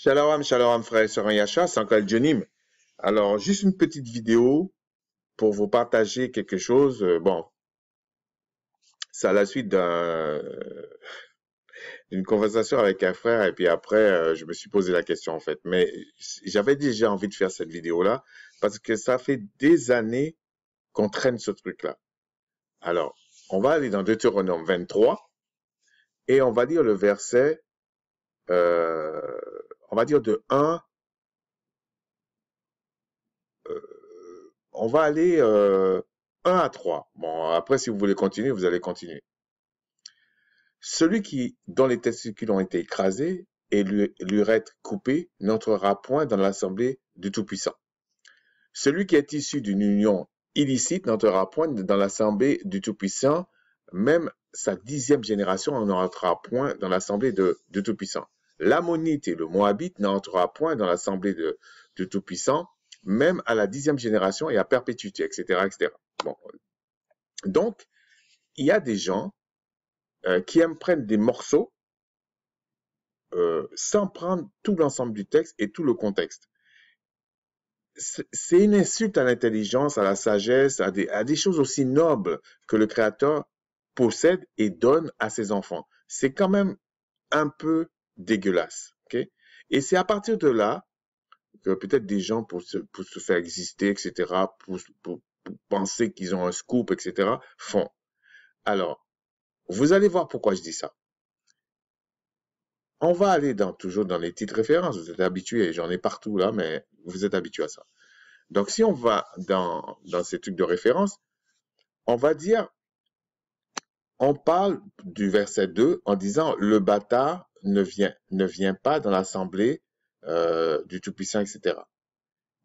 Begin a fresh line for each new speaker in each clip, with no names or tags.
Shalom, shalom, frère et sœurs Yacha, c'est encore Jonim. Alors, juste une petite vidéo pour vous partager quelque chose. Euh, bon, c'est à la suite euh, d'une conversation avec un frère et puis après, euh, je me suis posé la question en fait. Mais j'avais déjà envie de faire cette vidéo-là parce que ça fait des années qu'on traîne ce truc-là. Alors, on va aller dans Deutéronome 23 et on va lire le verset... Euh, on va dire de 1, euh, on va aller euh, 1 à 3. Bon, après, si vous voulez continuer, vous allez continuer. Celui qui, dont les testicules ont été écrasés et l'urètre coupé n'entrera point dans l'assemblée du Tout-Puissant. Celui qui est issu d'une union illicite n'entrera point dans l'assemblée du Tout-Puissant, même sa dixième génération n'entrera point dans l'assemblée du Tout-Puissant l'ammonite et le moabite n'entrera point dans l'assemblée de, Tout-Puissant, même à la dixième génération et à perpétuité, etc. etc. Bon. Donc, il y a des gens euh, qui aiment prendre des morceaux euh, sans prendre tout l'ensemble du texte et tout le contexte. C'est une insulte à l'intelligence, à la sagesse, à des, à des choses aussi nobles que le Créateur possède et donne à ses enfants. C'est quand même un peu dégueulasse. Okay? Et c'est à partir de là que peut-être des gens, pour se, faire exister, etc., pour, penser qu'ils ont un scoop, etc., font. Alors, vous allez voir pourquoi je dis ça. On va aller dans, toujours dans les titres références. Vous êtes habitués, j'en ai partout là, mais vous êtes habitués à ça. Donc, si on va dans, dans ces trucs de référence, on va dire, on parle du verset 2 en disant, le bâtard ne vient, ne vient pas dans l'assemblée euh, du Tout-Puissant, etc.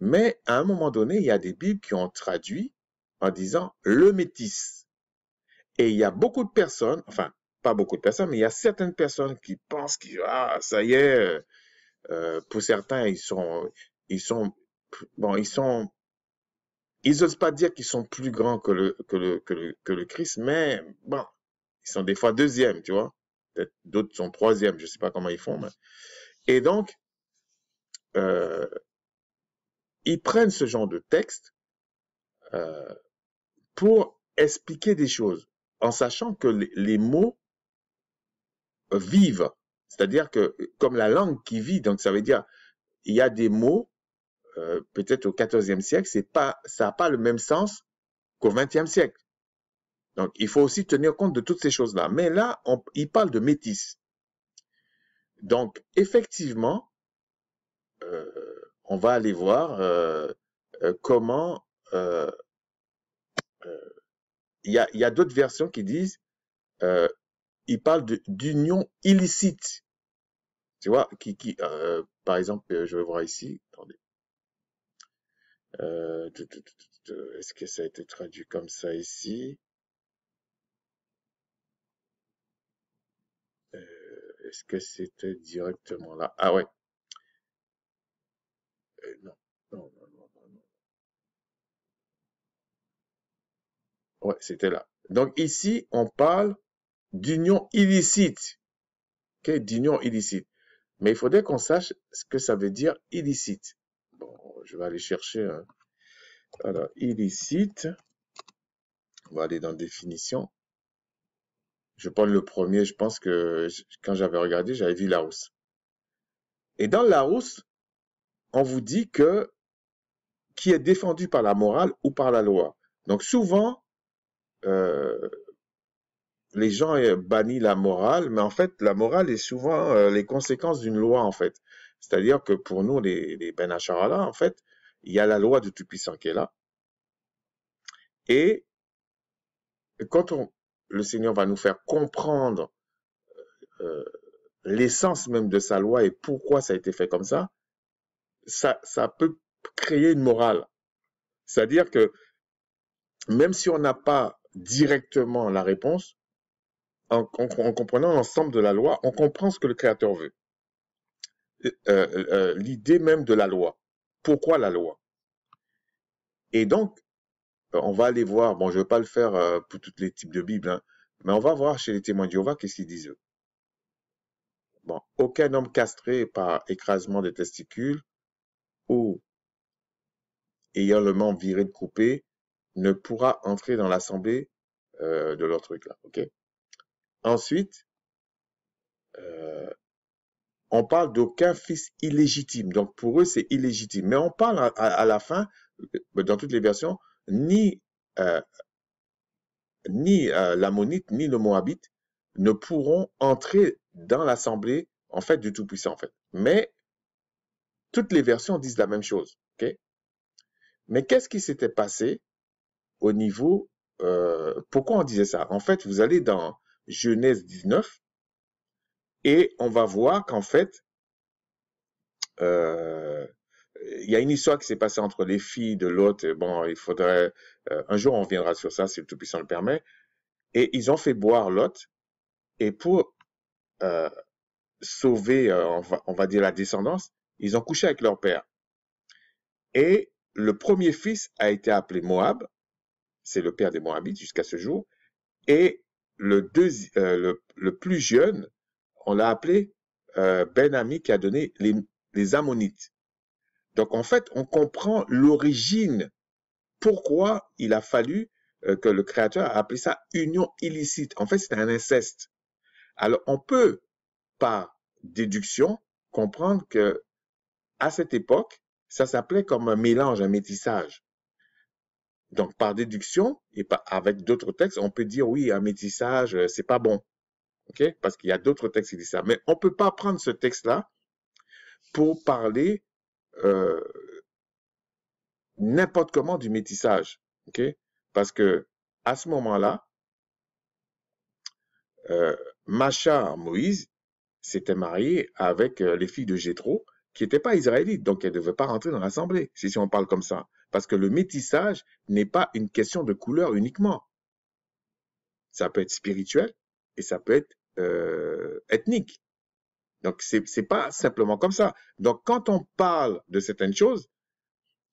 Mais à un moment donné, il y a des Bibles qui ont traduit en disant le métis. Et il y a beaucoup de personnes, enfin, pas beaucoup de personnes, mais il y a certaines personnes qui pensent que, ah, ça y est, euh, euh, pour certains, ils sont, ils sont, bon, ils sont, ils osent pas dire qu'ils sont plus grands que le, que le, que le, que le Christ, mais bon, ils sont des fois deuxièmes, tu vois peut-être d'autres sont troisième, je ne sais pas comment ils font. Et donc, euh, ils prennent ce genre de texte euh, pour expliquer des choses, en sachant que les, mots vivent. C'est-à-dire que comme la langue qui vit, donc ça veut dire il y a des mots, euh, peut-être au 14e siècle, c'est pas, ça n'a pas le même sens qu'au 20e siècle. Donc, il faut aussi tenir compte de toutes ces choses-là. Mais là, on, il parle de métis. Donc, effectivement, euh, on va aller voir euh, euh, comment... Il y a, d'autres versions qui disent... il parle d'union illicite. Tu vois, qui, qui par exemple, je vais voir ici. Attendez. Est-ce que ça a été traduit comme ça ici Est-ce que c'était directement là Ah ouais. Euh, non. Non, non, non, non. Ouais, c'était là. Donc ici, on parle d'union illicite. Ok, d'union illicite. Mais il faudrait qu'on sache ce que ça veut dire illicite. Bon, je vais aller chercher. Hein. Alors, illicite. On va aller dans définition. Je prends le premier, je pense que quand j'avais regardé, j'avais vu Larousse. Et dans Larousse, on vous dit que qui est défendu par la morale ou par la loi. Donc souvent, euh, les gens bannissent la morale, mais en fait, la morale est souvent euh, les conséquences d'une loi, en fait. C'est-à-dire que pour nous, les, les Ben en fait, il y a la loi du Tout-Puissant qui est là. Et quand on, le Seigneur va nous faire comprendre euh, euh, l'essence même de sa loi et pourquoi ça a été fait comme ça, ça, ça peut créer une morale. C'est-à-dire que même si on n'a pas directement la réponse, en, comprenant l'ensemble de la loi, on comprend ce que le Créateur veut. Euh, l'idée même de la loi. Pourquoi la loi Et donc, euh, on va aller voir, bon, je ne vais pas le faire euh, pour tous les types de Bibles, hein. mais on va voir chez les témoins de Jéhovah qu'est-ce qu'ils disent eux. Bon, aucun homme castré par écrasement des testicules ou ayant le membre viré de coupé ne pourra entrer dans l'assemblée euh, de leur truc là, ok Ensuite, on parle d'aucun fils illégitime. Donc pour eux, c'est illégitime. Mais on parle à la fin, dans toutes les versions, ni, euh, ni euh, l'ammonite, ni le moabite ne pourront entrer dans l'assemblée, en fait, du Tout-Puissant, en fait. Mais toutes les versions disent la même chose, ok Mais qu'est-ce qui s'était passé au niveau... Euh, pourquoi on disait ça En fait, vous allez dans Genèse 19 et on va voir qu'en fait, il y a une histoire qui s'est passée entre les filles de et Bon, il faudrait euh, un jour on viendra sur ça si le Tout-Puissant le permet. Et ils ont fait boire Lot, Et pour euh, sauver, euh, on, va, dire la descendance, ils ont couché avec leur père. Et le premier fils a été appelé Moab. C'est le père des Moabites jusqu'à ce jour. Et le, le, plus jeune, on l'a appelé Ben Ami qui a donné les Ammonites. Donc en fait, on comprend l'origine, pourquoi il a fallu euh, que le créateur a appelé ça union illicite. En fait, c'est un inceste. Alors on peut, par déduction, comprendre que à cette époque, ça s'appelait comme un mélange, un métissage. Donc par déduction et avec d'autres textes, on peut dire oui, un métissage, euh, c'est pas bon. Parce qu'il y a d'autres textes qui disent ça, mais on peut pas prendre ce texte-là pour parler euh, n'importe comment du métissage. Parce que à ce moment-là, euh, Macha Moïse s'était marié avec euh, les filles de Jétro, qui n'étaient pas israélites, donc elles ne devaient pas rentrer dans l'assemblée, si, si on parle comme ça. Parce que le métissage n'est pas une question de couleur uniquement. Ça peut être spirituel et ça peut être ethnique. Donc, c'est n'est pas simplement comme ça. Donc, quand on parle de certaines choses,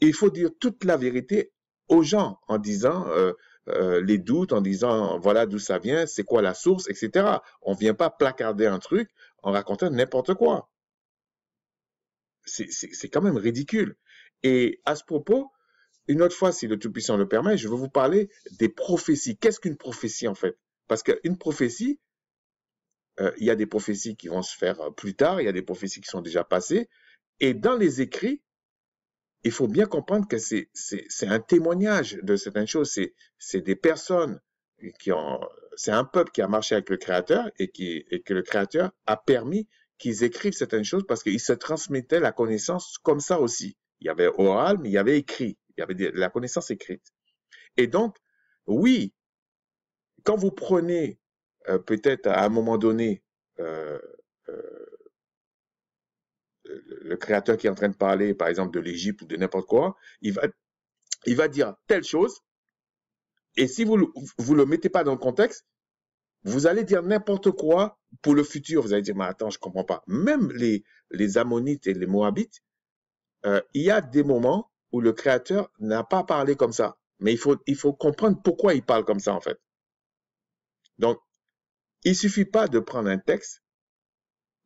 il faut dire toute la vérité aux gens en disant euh, euh, les doutes, en disant voilà d'où ça vient, c'est quoi la source, etc. On ne vient pas placarder un truc en racontant n'importe quoi. C'est quand même ridicule. Et à ce propos, une autre fois, si le Tout-Puissant le permet, je veux vous parler des prophéties. Qu'est-ce qu'une prophétie en fait Parce qu'une prophétie, euh, il y a des prophéties qui vont se faire euh, plus tard, il y a des prophéties qui sont déjà passées. Et dans les écrits, il faut bien comprendre que c'est un témoignage de certaines choses. C'est des personnes qui ont... C'est un peuple qui a marché avec le Créateur et, qui, et que le Créateur a permis qu'ils écrivent certaines choses parce qu'ils se transmettaient la connaissance comme ça aussi. Il y avait oral, mais il y avait écrit. Il y avait la connaissance écrite. Et donc, oui, quand vous prenez euh, peut-être à un moment donné, euh, euh, le créateur qui est en train de parler, par exemple, de l'Égypte ou de n'importe quoi, il va, il va dire telle chose, et si vous ne le mettez pas dans le contexte, vous allez dire n'importe quoi pour le futur. Vous allez dire, mais attends, je comprends pas. Même les, les Ammonites et les Moabites, il y a des moments où le Créateur n'a pas parlé comme ça. Mais il faut, il faut comprendre pourquoi il parle comme ça, en fait. Donc, il suffit pas de prendre un texte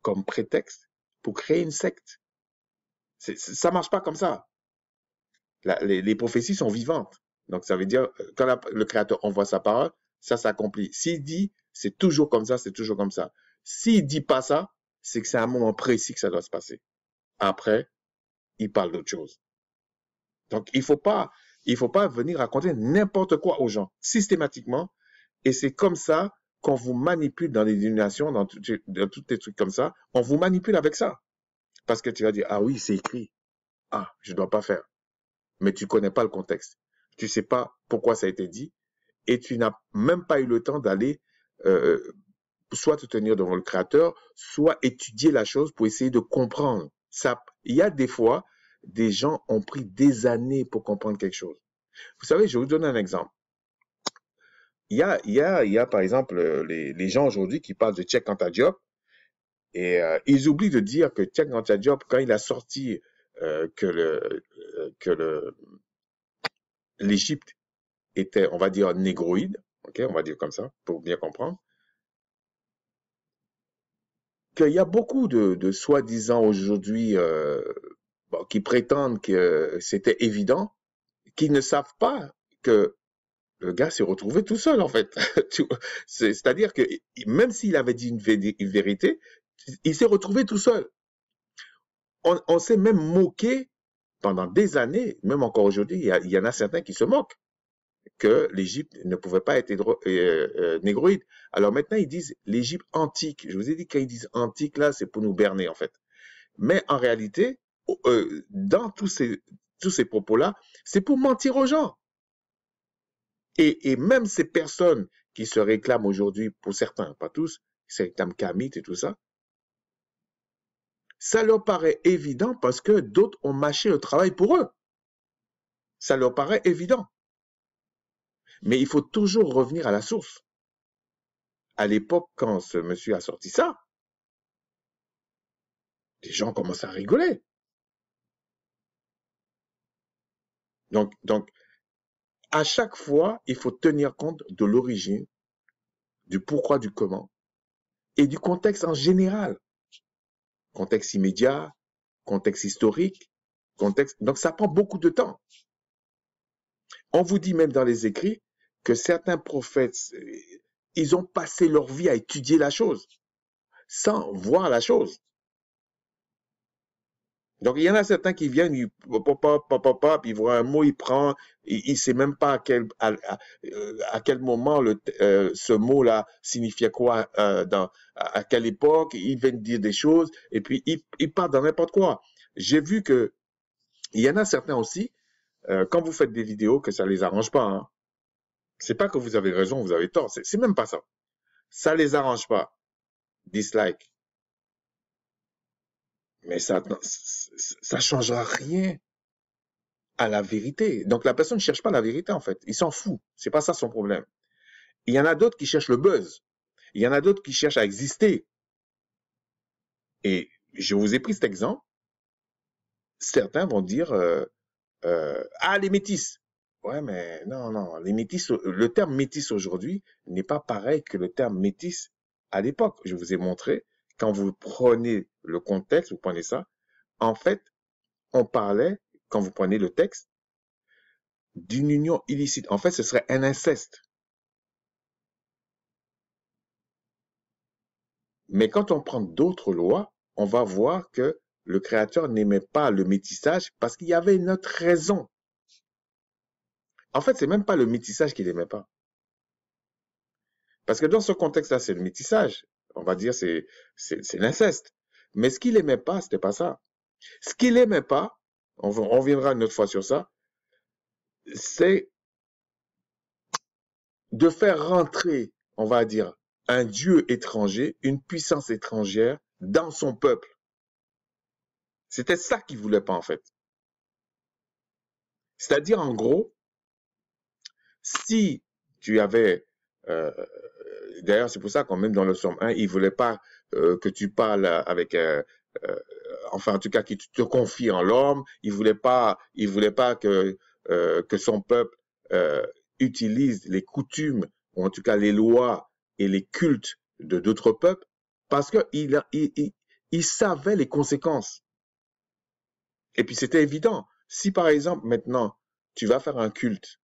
comme prétexte pour créer une secte. Ça marche pas comme ça. les, prophéties sont vivantes. Donc, ça veut dire, euh, quand le Créateur envoie sa parole, ça s'accomplit. S'il dit, c'est toujours comme ça, c'est toujours comme ça. S'il dit pas ça, c'est que c'est un moment précis que ça doit se passer. Après, il parle d'autre chose. Donc, il faut pas, il faut pas venir raconter n'importe quoi aux gens systématiquement. Et c'est comme ça qu'on vous manipule dans les dans, tous les trucs comme ça, on vous manipule avec ça. Parce que tu vas dire, ah oui, c'est écrit. Ah, je ne dois pas faire. Mais tu connais pas le contexte. Tu ne sais pas pourquoi ça a été dit. Et tu n'as même pas eu le temps d'aller euh, soit te tenir devant le Créateur, soit étudier la chose pour essayer de comprendre. Ça, il y a des fois, des gens ont pris des années pour comprendre quelque chose. Vous savez, je vais vous donne un exemple il y a, par exemple euh, les, les gens aujourd'hui qui parlent de tchèque Anta et euh, ils oublient de dire que tchèque Anta quand il a sorti euh, que le que le l'Égypte était, on va dire, négroïde, ok, on va dire comme ça pour bien comprendre, qu'il y a beaucoup de, de soi-disant aujourd'hui qui prétendent que c'était évident, qui ne savent pas que le gars s'est retrouvé tout seul en fait. C'est-à-dire que même s'il avait dit une, vérité, il s'est retrouvé tout seul. On, s'est même moqué pendant des années, même encore aujourd'hui, il, y, en a certains qui se moquent que l'Égypte ne pouvait pas être euh, euh, négroïde. Alors maintenant, ils disent l'Égypte antique. Je vous ai dit quand ils disent antique là, c'est pour nous berner en fait. Mais en réalité, euh, dans tous ces propos là, c'est pour mentir aux gens. Et, même ces personnes qui se réclament aujourd'hui, pour certains, pas tous, qui se et tout ça, ça leur paraît évident parce que d'autres ont mâché le travail pour eux. Ça leur paraît évident. Mais il faut toujours revenir à la source. À l'époque, quand ce monsieur a sorti ça, les gens commencent à rigoler. Donc, donc à chaque fois, il faut tenir compte de l'origine, du pourquoi, du comment, et du contexte en général. Contexte immédiat, contexte historique, contexte. Donc ça prend beaucoup de temps. On vous dit même dans les écrits que certains prophètes, euh, ils ont passé leur vie à étudier la chose, sans voir la chose. Donc, il y en a certains qui viennent, ils, pop, pop, ils voient un mot, ils prennent, ils ne savent même pas à quel, à, euh, quel moment le, euh, ce mot-là signifiait quoi, euh, dans, à, quelle époque, ils viennent dire des choses, et puis ils, ils partent dans n'importe quoi. J'ai vu que, il y en a certains aussi, quand vous faites des vidéos, que ça les arrange pas. Hein. C'est pas que vous avez raison, vous avez tort, c'est même pas ça. Ça les arrange pas. Dislike mais ça ça changera rien à la vérité. Donc la personne ne cherche pas la vérité en fait, il s'en fout, c'est pas ça son problème. Il y en a d'autres qui cherchent le buzz, il y en a d'autres qui cherchent à exister. Et je vous ai pris cet exemple. Certains vont dire euh, euh, ah les métis. Ouais mais non non les métis le terme métis aujourd'hui n'est pas pareil que le terme métis à l'époque. Je vous ai montré quand vous prenez le contexte, vous prenez ça, en fait, on parlait, quand vous prenez le texte, d'une union illicite. En fait, ce serait un inceste. Mais quand on prend d'autres lois, on va voir que le créateur n'aimait pas le métissage parce qu'il y avait une autre raison. En fait, c'est même pas le métissage qu'il n'aimait pas. Parce que dans ce contexte-là, c'est le métissage on va dire, c'est l'inceste. Mais ce qu'il aimait pas, c'était pas ça. Ce qu'il aimait pas, on, on reviendra une autre fois sur ça, c'est de faire rentrer, on va dire, un dieu étranger, une puissance étrangère dans son peuple. C'était ça qu'il voulait pas, en fait. C'est-à-dire, en gros, si tu avais euh, D'ailleurs, c'est pour ça qu'en même dans le Somme 1, il voulait pas euh, que tu parles avec, euh, euh, enfin en tout cas, qu'il te confie en l'homme. Il voulait pas, il voulait pas que que son peuple utilise les coutumes ou en tout cas les lois et les cultes de d'autres peuples, parce que il, il savait les conséquences. Et puis c'était évident. Si par exemple maintenant tu vas faire un culte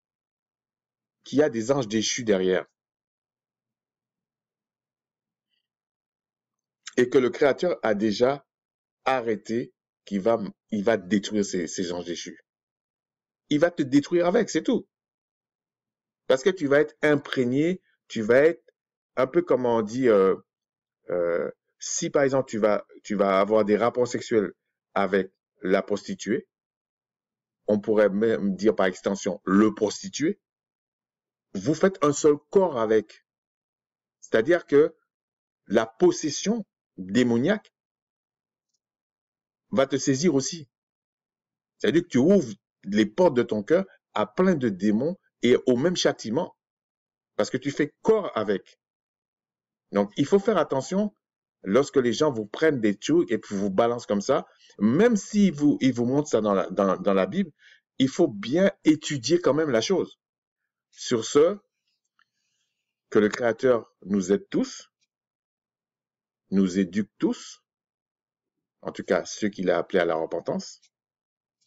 qui a des anges déchus derrière, et que le Créateur a déjà arrêté qu'il va, il va détruire ces, ces gens déchus. Il va te détruire avec, c'est tout. Parce que tu vas être imprégné, tu vas être un peu comme on dit, euh, euh, si par exemple tu vas, tu vas avoir des rapports sexuels avec la prostituée, on pourrait même dire par extension le prostitué, vous faites un seul corps avec. C'est-à-dire que la possession démoniaque va te saisir aussi. C'est-à-dire que tu ouvres les portes de ton cœur à plein de démons et au même châtiment, parce que tu fais corps avec. Donc, il faut faire attention lorsque les gens vous prennent des trucs et vous balancent comme ça, même s'ils vous, ils vous montrent ça dans la, dans la Bible, il faut bien étudier quand même la chose. Sur ce, que le Créateur nous aide tous, nous éduque tous, en tout cas ceux qu'il a appelés à la repentance,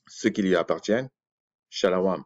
ceux qui lui appartiennent, shalom.